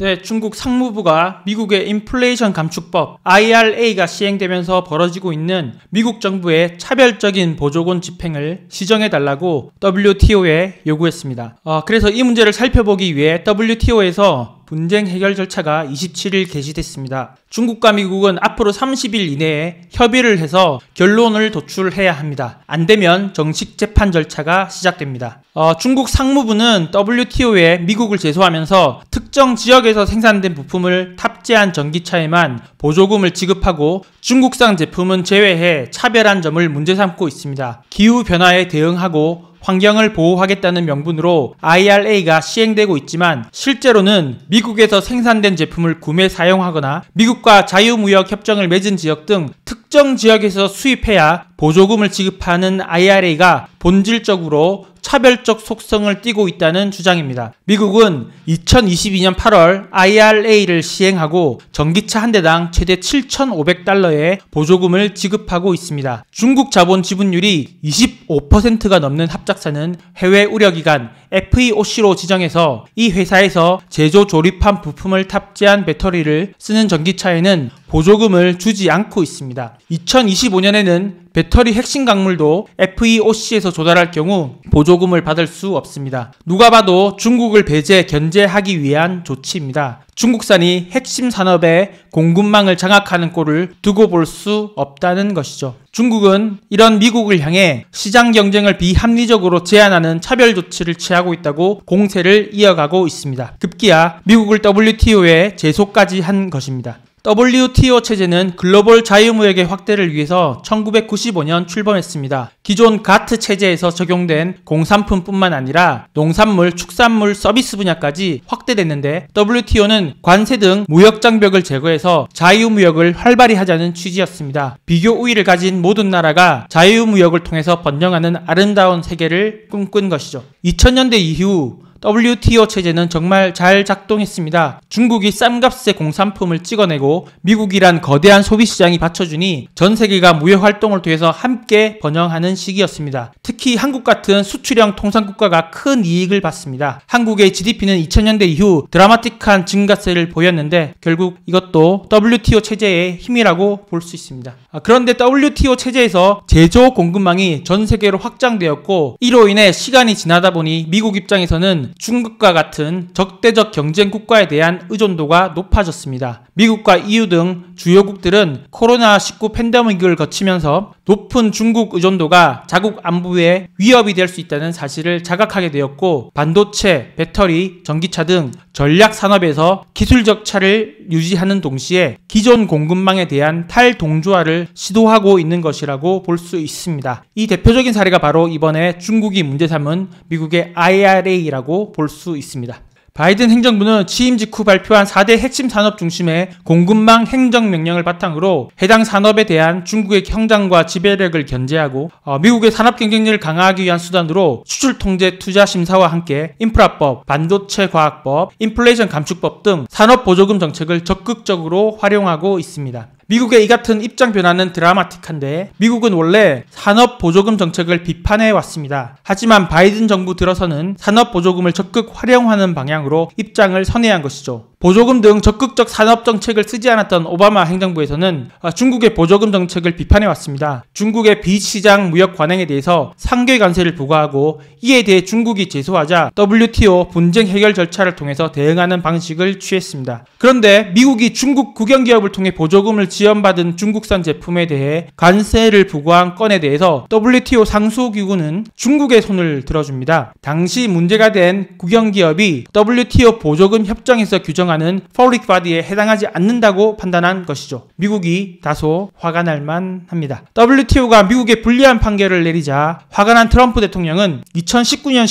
네, 중국 상무부가 미국의 인플레이션 감축법 IRA가 시행되면서 벌어지고 있는 미국 정부의 차별적인 보조금 집행을 시정해 달라고 WTO에 요구했습니다. 어, 그래서 이 문제를 살펴보기 위해 WTO에서 분쟁 해결 절차가 27일 개시됐습니다. 중국과 미국은 앞으로 30일 이내에 협의를 해서 결론을 도출해야 합니다. 안 되면 정식 재판 절차가 시작됩니다. 어, 중국 상무부는 WTO에 미국을 제소하면서 특정 지역에서 생산된 부품을 탑재한 전기차에만 보조금을 지급하고 중국산 제품은 제외해 차별한 점을 문제 삼고 있습니다. 기후 변화에 대응하고 환경을 보호하겠다는 명분으로 IRA가 시행되고 있지만 실제로는 미국에서 생산된 제품을 구매 사용하거나 미국과 자유무역 협정을 맺은 지역 등 특정 지역에서 수입해야 보조금을 지급하는 IRA가 본질적으로 차별적 속성을 띠고 있다는 주장입니다. 미국은 2022년 8월 IRA를 시행하고 전기차 한 대당 최대 7,500달러의 보조금을 지급하고 있습니다. 중국 자본 지분율이 25%가 넘는 합작사는 해외 우려기관 FEOC로 지정해서 이 회사에서 제조 조립한 부품을 탑재한 배터리를 쓰는 전기차에는 보조금을 주지 않고 있습니다. 2025년에는 배터리 핵심 강물도 FEOC에서 조달할 경우 보조금을 받을 수 없습니다. 누가 봐도 중국을 배제, 견제하기 위한 조치입니다. 중국산이 핵심 산업의 공급망을 장악하는 꼴을 두고 볼 수 없다는 것이죠. 중국은 이런 미국을 향해 시장 경쟁을 비합리적으로 제한하는 차별 조치를 취하고 있다고 공세를 이어가고 있습니다. 급기야 미국을 WTO에 제소까지 한 것입니다. WTO 체제는 글로벌 자유무역의 확대를 위해서 1995년 출범했습니다. 기존 가트 체제에서 적용된 공산품뿐만 아니라 농산물, 축산물 서비스 분야까지 확대됐는데 WTO는 관세 등 무역 장벽을 제거해서 자유무역을 활발히 하자는 취지였습니다. 비교 우위를 가진 모든 나라가 자유무역을 통해서 번영하는 아름다운 세계를 꿈꾼 것이죠. 2000년대 이후 WTO 체제는 정말 잘 작동했습니다. 중국이 쌈값의 공산품을 찍어내고 미국이란 거대한 소비시장이 받쳐주니 전 세계가 무역활동을 통해서 함께 번영하는 시기였습니다. 특히 한국 같은 수출형 통상국가가 큰 이익을 봤습니다. 한국의 GDP는 2000년대 이후 드라마틱한 증가세를 보였는데 결국 이것도 WTO 체제의 힘이라고 볼 수 있습니다. 아, 그런데 WTO 체제에서 제조 공급망이 전 세계로 확장되었고 이로 인해 시간이 지나다 보니 미국 입장에서는 중국과 같은 적대적 경쟁 국가에 대한 의존도가 높아졌습니다. 미국과 EU 등 주요국들은 코로나19 팬데믹을 거치면서 높은 중국 의존도가 자국 안보에 위협이 될 수 있다는 사실을 자각하게 되었고 반도체, 배터리, 전기차 등 전략 산업에서 기술 적차를 유지하는 동시에 기존 공급망에 대한 탈동조화를 시도하고 있는 것이라고 볼 수 있습니다. 이 대표적인 사례가 바로 이번에 중국이 문제 삼은 미국의 IRA라고 볼 수 있습니다. 바이든 행정부는 취임 직후 발표한 4대 핵심 산업 중심의 공급망 행정명령을 바탕으로 해당 산업에 대한 중국의 형장과 지배력을 견제하고 어, 미국의 산업 경쟁력을 강화하기 위한 수단으로 수출 통제 투자 심사와 함께 인프라법, 반도체 과학법, 인플레이션 감축법 등 산업 보조금 정책을 적극적으로 활용하고 있습니다. 미국의 이 같은 입장 변화는 드라마틱한데 미국은 원래 산업 보조금 정책을 비판해 왔습니다. 하지만 바이든 정부 들어서는 산업 보조금을 적극 활용하는 방향으로 입장을 선회한 것이죠. 보조금 등 적극적 산업 정책을 쓰지 않았던 오바마 행정부에서는 아, 중국의 보조금 정책을 비판해 왔습니다. 중국의 비시장 무역 관행에 대해서 상계 관세를 부과하고 이에 대해 중국이 제소하자 WTO 분쟁 해결 절차를 통해서 대응하는 방식을 취했습니다. 그런데 미국이 중국 국영 기업을 통해 보조금을 지원받은 중국산 제품에 대해 관세를 부과한 건에 대해서 WTO 상수기구는 중국의 손을 들어줍니다. 당시 문제가 된 국영 기업이 WTO 보조금 협정에서 규정 규정하는 퍼블릭 바디에 해당하지 않는다고 판단한 것이죠. 미국이 다소 화가 날만 합니다. WTO가 미국에 불리한 판결을 내리자 화가 난 트럼프 대통령은 2019년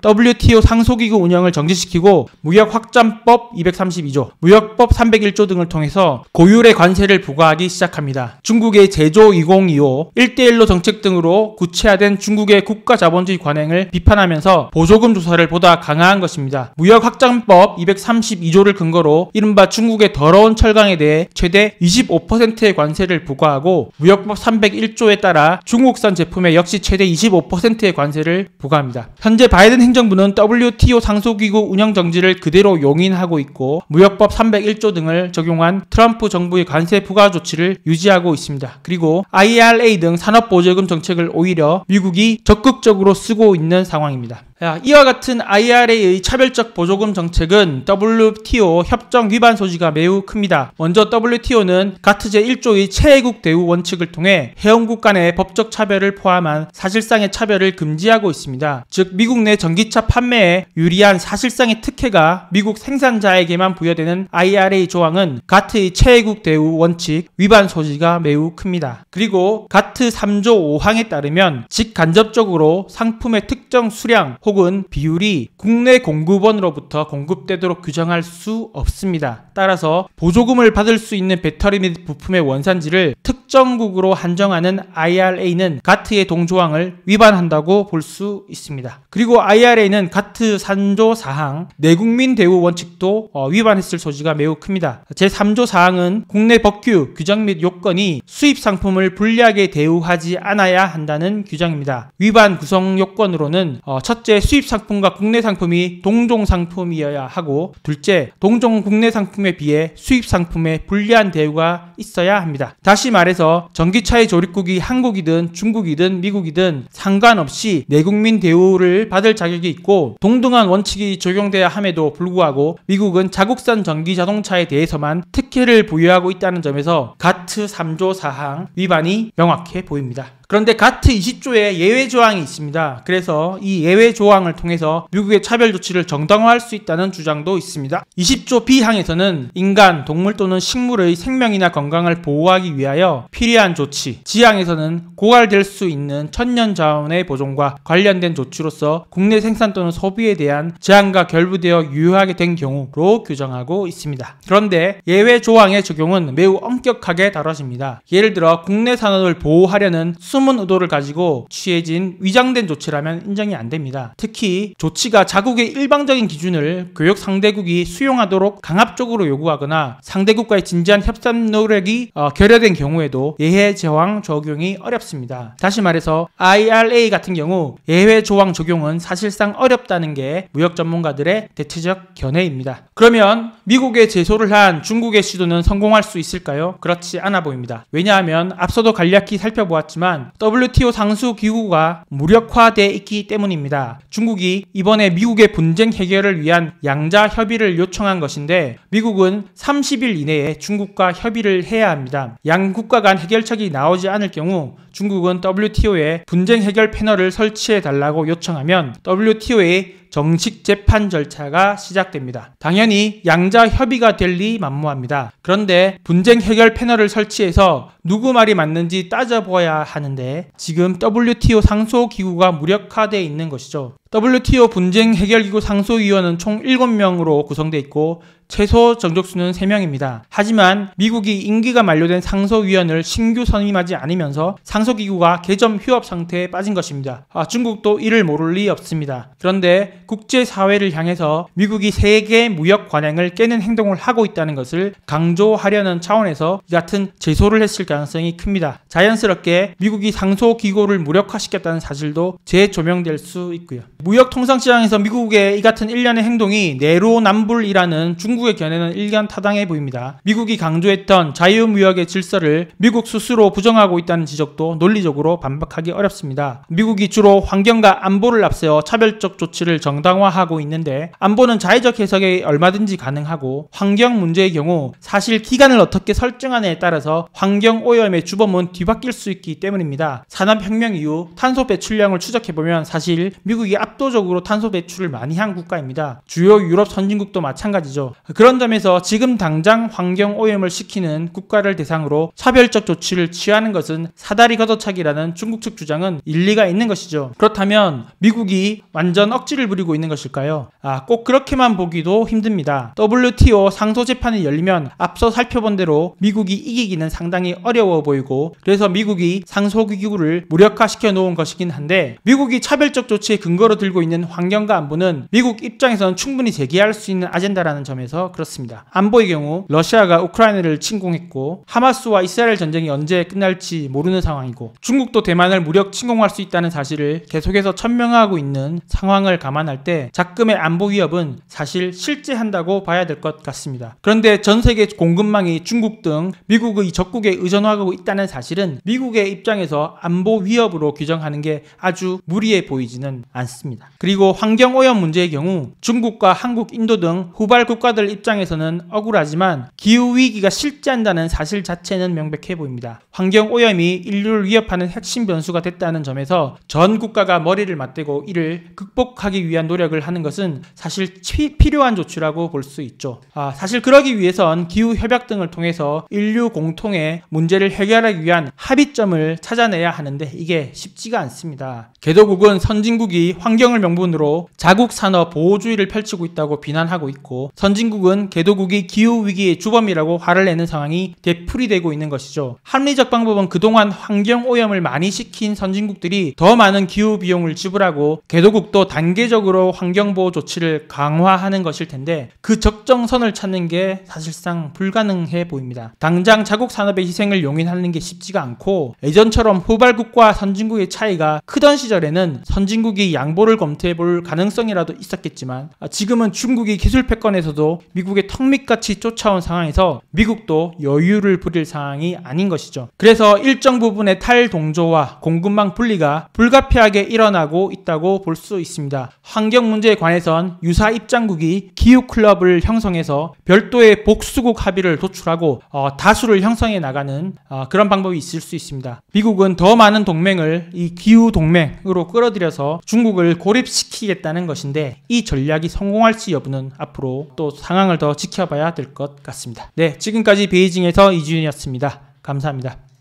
12월 WTO 상소기구 운영을 정지시키고 무역 확장법 232조, 무역법 301조 등을 통해서 고율의 관세를 부과하기 시작합니다. 중국의 제조 2025, 1대1로 정책 등으로 구체화된 중국의 국가 자본주의 관행을 비판하면서 보조금 조사를 보다 강화한 것입니다. 무역 확장법 232조를 자료를 근거로 이른바 중국의 더러운 철강에 대해 최대 25%의 관세를 부과하고 무역법 301조에 따라 중국산 제품에 역시 최대 25%의 관세를 부과합니다. 현재 바이든 행정부는 WTO 상소기구 운영 정지를 그대로 용인하고 있고 무역법 301조 등을 적용한 트럼프 정부의 관세 부과 조치를 유지하고 있습니다. 그리고 IRA 등 산업보조금 정책을 오히려 미국이 적극적으로 쓰고 있는 상황입니다. 이와 같은 IRA의 차별적 보조금 정책은 WTO 협정 위반 소지가 매우 큽니다. 먼저 WTO는 가트 제1조의 최애국 대우 원칙을 통해 회원국 간의 법적 차별을 포함한 사실상의 차별을 금지하고 있습니다. 즉 미국 내 전기차 판매에 유리한 사실상의 특혜가 미국 생산자에게만 부여되는 IRA 조항은 가트의 최애국 대우 원칙 위반 소지가 매우 큽니다. 그리고 가트 3조 5항에 따르면 직간접적으로 상품의 특정 수량 혹 혹은 비율이 국내 공급원으로부터 공급되도록 규정할 수 없습니다. 따라서 보조금을 받을 수 있는 배터리 및 부품의 원산지를 특정국으로 한정하는 IRA는 가트의 동조항을 위반한다고 볼 수 있습니다. 그리고 IRA는 가트 산조 사항 내국민 대우 원칙도 어, 위반했을 소지가 매우 큽니다. 제3조 사항은 국내 법규 규정 및 요건이 수입 상품을 불리하게 대우하지 않아야 한다는 규정입니다. 위반 구성 요건으로는 어, 첫째 수입 상품과 국내 상품이 동종 상품이어야 하고 둘째, 동종 국내 상품에 비해 수입 상품에 불리한 대우가 있어야 합니다. 다시 말해서 전기차의 조립국이 한국이든 중국이든 미국이든 상관없이 내국민 대우를 받을 자격이 있고 동등한 원칙이 적용돼야 함에도 불구하고 미국은 자국산 전기 자동차에 대해서만 특 특혜를 보유하고 있다는 점에서 가트 3조 4항 위반이 명확해 보입니다. 그런데 가트 20조에 예외 조항이 있습니다. 그래서 이 예외 조항을 통해서 미국의 차별 조치를 정당화할 수 있다는 주장도 있습니다. 20조 B항에서는 인간, 동물 또는 식물의 생명이나 건강을 보호하기 위하여 필요한 조치, 지항에서는 고갈될 수 있는 천년 자원의 보존과 관련된 조치로서 국내 생산 또는 소비에 대한 제한과 결부되어 유효하게 된 경우로 규정하고 있습니다. 그런데 예외 조항의 적용은 매우 엄격하게 다뤄집니다. 예를 들어 국내 산업을 보호하려는 숨은 의도를 가지고 취해진 위장된 조치라면 인정이 안 됩니다. 특히 조치가 자국의 일방적인 기준을 교역 상대국이 수용하도록 강압적으로 요구하거나 상대국과의 진지한 협상 노력이 어, 결여된 경우에도 예외 조항 적용이 어렵습니다. 다시 말해서 IRA 같은 경우 예외 조항 적용은 사실상 어렵다는 게 무역 전문가들의 대체적 견해입니다. 그러면 미국에 제소를 한 중국의 시도는 성공할 수 있을까요? 그렇지 않아 보입니다. 왜냐하면 앞서도 간략히 살펴보았지만 WTO 상수 기구가 무력화돼 있기 때문입니다. 중국이 이번에 미국의 분쟁 해결을 위한 양자 협의를 요청한 것인데 미국은 30일 이내에 중국과 협의를 해야 합니다. 양 국가 간 해결책이 나오지 않을 경우 중국은 WTO에 분쟁 해결 패널을 설치해 달라고 요청하면 WTO의 정식 재판 절차가 시작됩니다. 당연히 양자 협의가 될리 만무합니다. 그런데 분쟁 해결 패널을 설치해서 누구 말이 맞는지 따져보아야 하는데 지금 WTO 상소 기구가 무력화되어 있는 것이죠. WTO 분쟁 해결기구 상소위원은 총 7명으로 구성되어 있고 최소 정적수는 3명입니다. 하지만 미국이 임기가 만료된 상소위원을 신규 선임하지 않으면서 상소기구가 개점 휴업 상태에 빠진 것입니다. 아, 중국도 이를 모를 리 없습니다. 그런데 국제사회를 향해서 미국이 세계 무역 관행을 깨는 행동을 하고 있다는 것을 강조하려는 차원에서 이 같은 제소를 했을 가능성이 큽니다. 자연스럽게 미국이 상소기구를 무력화시켰다는 사실도 재조명될 수 있고요. 무역통상시장에서 미국의 이 같은 일련의 행동이 내로남불이라는 중국의 견해는 일견 타당해 보입니다. 미국이 강조했던 자유무역의 질서를 미국 스스로 부정하고 있다는 지적도 논리적으로 반박하기 어렵습니다. 미국이 주로 환경과 안보를 앞세워 차별적 조치를 정당화하고 있는데 안보는 자의적 해석이 얼마든지 가능하고 환경 문제의 경우 사실 기간을 어떻게 설정하느에 냐 따라서 환경 오염의 주범은 뒤바뀔 수 있기 때문입니다. 산업혁명 이후 탄소 배출량을 추적해보면 사실 미국이 앞 압도적으로 탄소 배출을 많이 한 국가입니다. 주요 유럽 선진국도 마찬가지죠. 그런 점에서 지금 당장 환경 오염을 시키는 국가를 대상으로 차별적 조치를 취하는 것은 사다리 걷어차기라는 중국 측 주장은 일리가 있는 것이죠. 그렇다면 미국이 완전 억지를 부리고 있는 것일까요? 아, 꼭 그렇게만 보기도 힘듭니다. WTO 상소 재판이 열리면 앞서 살펴본 대로 미국이 이기기는 상당히 어려워 보이고 그래서 미국이 상소 기구를 무력화시켜 놓은 것이긴 한데 미국이 차별적 조치의 근거로 들고 있는 환경과 안보는 미국 입장에선 충분히 제기할 수 있는 아젠다라는 점에서 그렇습니다. 안보의 경우 러시아가 우크라이나를 침공했고 하마스와 이스라엘 전쟁이 언제 끝날지 모르는 상황이고 중국도 대만을 무력 침공할 수 있다는 사실을 계속해서 천명하고 있는 상황을 감안할 때 작금의 안보 위협은 사실 실제한다고 봐야 될 것 같습니다. 그런데 전 세계 공급망이 중국 등 미국의 적국에 의존하고 있다는 사실은 미국의 입장에서 안보 위협으로 규정하는 게 아주 무리해 보이지는 않습니다. 않습니다. 그리고 환경오염 문제의 경우 중국과 한국, 인도 등 후발 국가들 입장에서는 억울하지만 기후위기가 실재한다는 사실 자체는 명백해 보입니다. 환경오염이 인류를 위협하는 핵심 변수가 됐다는 점에서 전 국가가 머리를 맞대고 이를 극복하기 위한 노력을 하는 것은 사실 피, 필요한 조치라고 볼 수 있죠. 아, 사실 그러기 위해선 기후협약 등을 통해서 인류 공통의 문제를 해결하기 위한 합의점을 찾아내야 하는데 이게 쉽지가 않습니다. 개도국은 선진국이 환 환경을 명분으로 자국 산업 보호주의를 펼치고 있다고 비난하고 있고 선진국은 개도국이 기후위기의 주범이라고 화를 내는 상황이 되풀이되고 있는 것이죠. 합리적 방법은 그동안 환경 오염을 많이 시킨 선진국들이 더 많은 기후 비용을 지불하고 개도국도 단계적으로 환경보호 조치를 강화하는 것일 텐데 그 적정선을 찾는 게 사실상 불가능해 보입니다. 당장 자국 산업의 희생을 용인하는 게 쉽지가 않고 예전처럼 후발국과 선진국의 차이가 크던 시절에는 선진국이 양보 정보를 검토해 볼 가능성이라도 있었겠지만 아, 지금은 중국이 기술 패권에서도 미국의 턱밑같이 쫓아온 상황에서 미국도 여유를 부릴 상황이 아닌 것이죠. 그래서 일정 부분의 탈동조와 공급망 분리가 불가피하게 일어나고 있다고 볼 수 있습니다. 환경 문제에 관해선 유사 입장국이 기후 클럽을 형성해서 별도의 복수국 합의를 도출하고 어, 다수를 형성해 나가는 어, 그런 방법이 있을 수 있습니다. 미국은 더 많은 동맹을 이 기후 동맹으로 끌어들여서 중국을 그들을 고립시키겠다는 것인데 이 전략이 성공할지 여부는 앞으로 또 상황을 더 지켜봐야 될 것 같습니다. 네, 지금까지 베이징에서 이지윤이었습니다. 감사합니다.